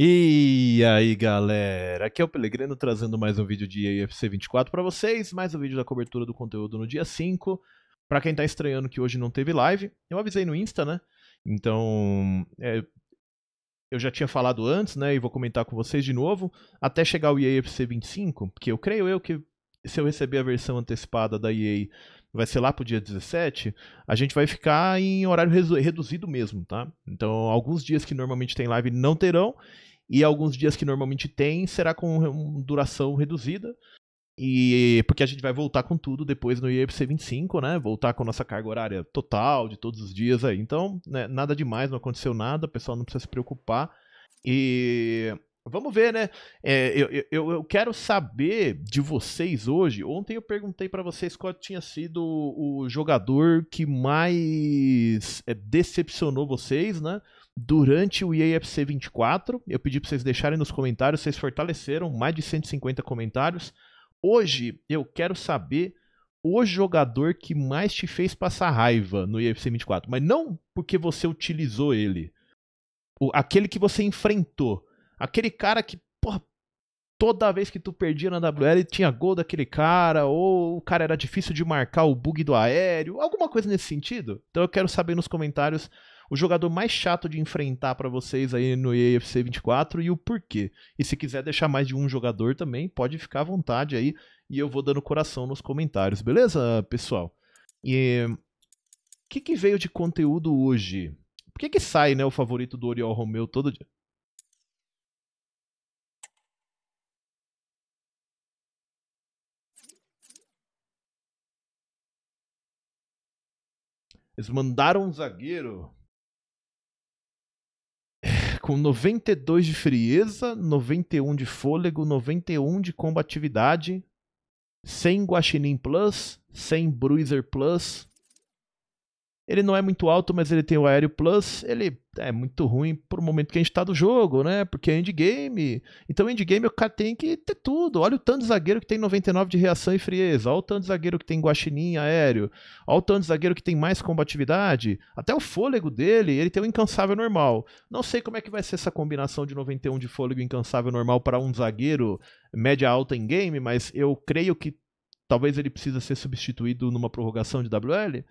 E aí galera, aqui é o Pelegrino trazendo mais um vídeo de AFC 24 para vocês, mais um vídeo da cobertura do conteúdo no dia 5. Para quem tá estranhando que hoje não teve live, eu avisei no Insta, né? Então, é, eu já tinha falado antes, né, e vou comentar com vocês de novo, até chegar o EAFC 25, porque eu creio eu que se eu receber a versão antecipada da EA vai ser lá pro dia 17, a gente vai ficar em horário reduzido mesmo, tá? Então, alguns dias que normalmente tem live não terão, e alguns dias que normalmente tem será com duração reduzida. E porque a gente vai voltar com tudo depois no IEPC 25, né? Voltar com nossa carga horária total de todos os dias aí. Então, né, nada demais, não aconteceu nada, o pessoal não precisa se preocupar. E vamos ver, né? É, eu, eu, eu quero saber de vocês hoje. Ontem eu perguntei para vocês qual tinha sido o jogador que mais é, decepcionou vocês, né? durante o EAFC 24. Eu pedi para vocês deixarem nos comentários, vocês fortaleceram mais de 150 comentários. Hoje eu quero saber o jogador que mais te fez passar raiva no EAFC 24, mas não porque você utilizou ele. O, aquele que você enfrentou, aquele cara que, porra, toda vez que tu perdia na WL tinha gol daquele cara, ou o cara era difícil de marcar o bug do aéreo, alguma coisa nesse sentido? Então eu quero saber nos comentários o jogador mais chato de enfrentar para vocês aí no EFC 24 e o porquê. E se quiser deixar mais de um jogador também, pode ficar à vontade aí e eu vou dando coração nos comentários, beleza, pessoal? E o que, que veio de conteúdo hoje? Por que, que sai, né, o favorito do Oriol Romeu todo dia? Eles mandaram um zagueiro com 92 de frieza, 91 de fôlego, 91 de combatividade, sem Guaxinim Plus, sem Bruiser Plus, ele não é muito alto, mas ele tem o Aéreo Plus. Ele é muito ruim pro momento que a gente tá do jogo, né? Porque é endgame. Então, endgame o cara tem que ter tudo. Olha o tanto de zagueiro que tem 99 de reação e frieza. Olha o tanto de zagueiro que tem guaxinim aéreo. Olha o tanto de zagueiro que tem mais combatividade. Até o fôlego dele, ele tem o um incansável normal. Não sei como é que vai ser essa combinação de 91 de fôlego e incansável normal para um zagueiro média alta em game, mas eu creio que talvez ele precisa ser substituído numa prorrogação de WL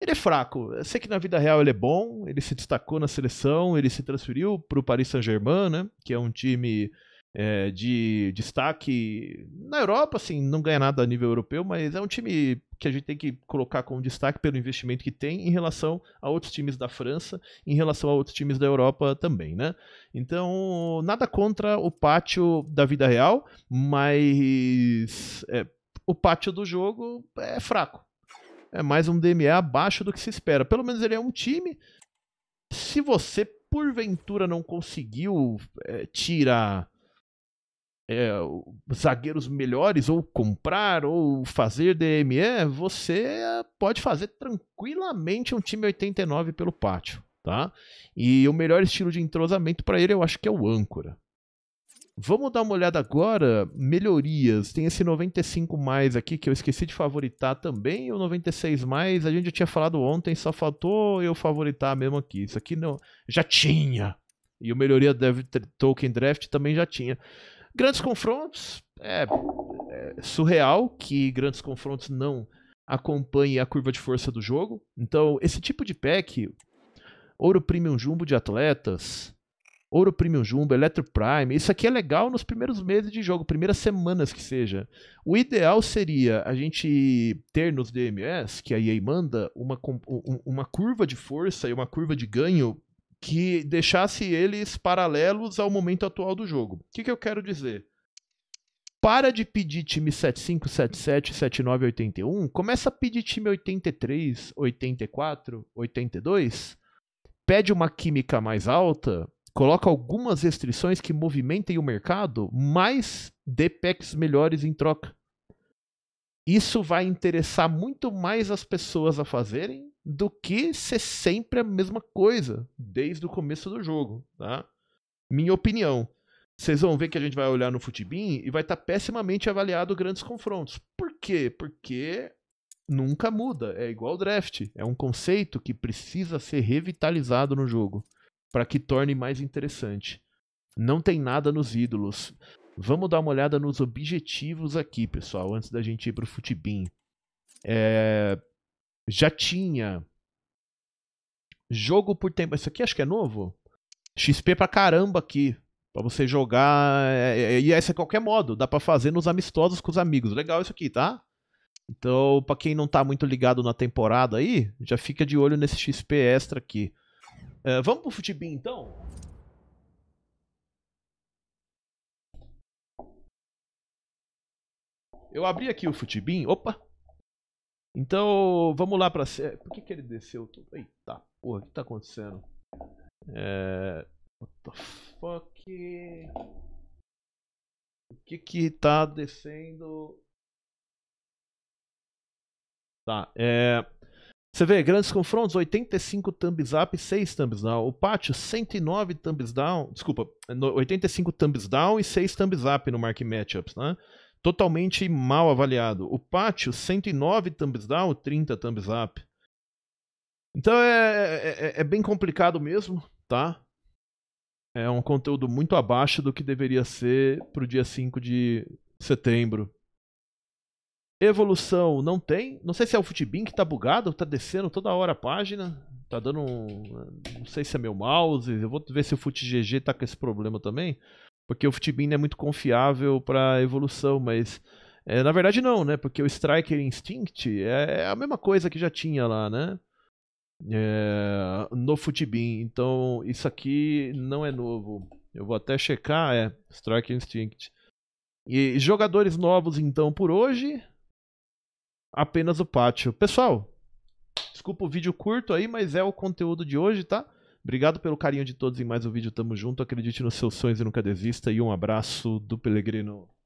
ele é fraco. Eu sei que na vida real ele é bom, ele se destacou na seleção, ele se transferiu para o Paris Saint-Germain, né? Que é um time é, de destaque na Europa, assim, não ganha nada a nível europeu, mas é um time que a gente tem que colocar como destaque pelo investimento que tem em relação a outros times da França, em relação a outros times da Europa também, né? Então, nada contra o pátio da vida real, mas é, o pátio do jogo é fraco é mais um DME abaixo do que se espera. Pelo menos ele é um time. Se você porventura não conseguiu é, tirar é, zagueiros melhores, ou comprar, ou fazer DME, você é, pode fazer tranquilamente um time 89 pelo pátio. Tá? E o melhor estilo de entrosamento para ele eu acho que é o âncora. Vamos dar uma olhada agora. Melhorias. Tem esse 95 mais aqui que eu esqueci de favoritar também. O 96 mais a gente já tinha falado ontem, só faltou eu favoritar mesmo aqui. Isso aqui não já tinha. E o melhoria Dev Token Draft também já tinha. Grandes confrontos. É, é surreal que grandes confrontos não acompanhe a curva de força do jogo. Então, esse tipo de pack, ouro premium jumbo de atletas, Ouro Premium Jumbo, Electro Prime. Isso aqui é legal nos primeiros meses de jogo, primeiras semanas que seja. O ideal seria a gente ter nos DMS, que a EA manda, uma, uma curva de força e uma curva de ganho que deixasse eles paralelos ao momento atual do jogo. O que, que eu quero dizer? Para de pedir time 75, 77, 79, 81. Começa a pedir time 83, 84, 82. Pede uma química mais alta coloca algumas restrições que movimentem o mercado, mas dê packs melhores em troca. Isso vai interessar muito mais as pessoas a fazerem do que ser sempre a mesma coisa desde o começo do jogo, tá? Minha opinião. Vocês vão ver que a gente vai olhar no Futibin e vai estar tá pessimamente avaliado grandes confrontos. Por quê? Porque nunca muda, é igual draft, é um conceito que precisa ser revitalizado no jogo para que torne mais interessante. Não tem nada nos ídolos. Vamos dar uma olhada nos objetivos aqui, pessoal, antes da gente ir para o Futibin. É... Já tinha jogo por tempo. Isso aqui acho que é novo. XP pra caramba aqui. Pra você jogar. É, é, é, e esse é qualquer modo. Dá pra fazer nos amistosos com os amigos. Legal isso aqui, tá? Então, pra quem não tá muito ligado na temporada aí, já fica de olho nesse XP extra aqui. Eh, vamos pro Futibin então? Eu abri aqui o Futibin. Opa! Então, vamos lá pra. Por que, que ele desceu todo? Eita porra, o que tá acontecendo? É. What the fuck? O que que tá descendo? Tá, é. Você vê, grandes confrontos, 85 thumbs up e 6 thumbs down. O Pátio, 109 thumbs down, desculpa, 85 thumbs down e 6 thumbs up no Mark Matchups, né? Totalmente mal avaliado. O Pátio, 109 thumbs down, 30 thumbs up. Então é, é, é, é bem complicado mesmo, tá? É um conteúdo muito abaixo do que deveria ser pro dia 5 de setembro. Evolução não tem. Não sei se é o Futibin que tá bugado, tá descendo toda hora a página. Tá dando um. Não sei se é meu mouse. Eu vou ver se o futgg tá com esse problema também. Porque o Futibin é muito confiável para evolução, mas. É, na verdade, não, né? Porque o Striker Instinct é, é, a mesma coisa que já tinha lá, né? É, no Futibin. Então, isso aqui não é novo. Eu vou até checar, é. Striker Instinct. E jogadores novos, então, por hoje apenas o pátio. Pessoal, desculpa o vídeo curto aí, mas é o conteúdo de hoje, tá? Obrigado pelo carinho de todos em mais um vídeo. Tamo junto. Acredite nos seus sonhos e nunca desista. E um abraço do Pelegrino.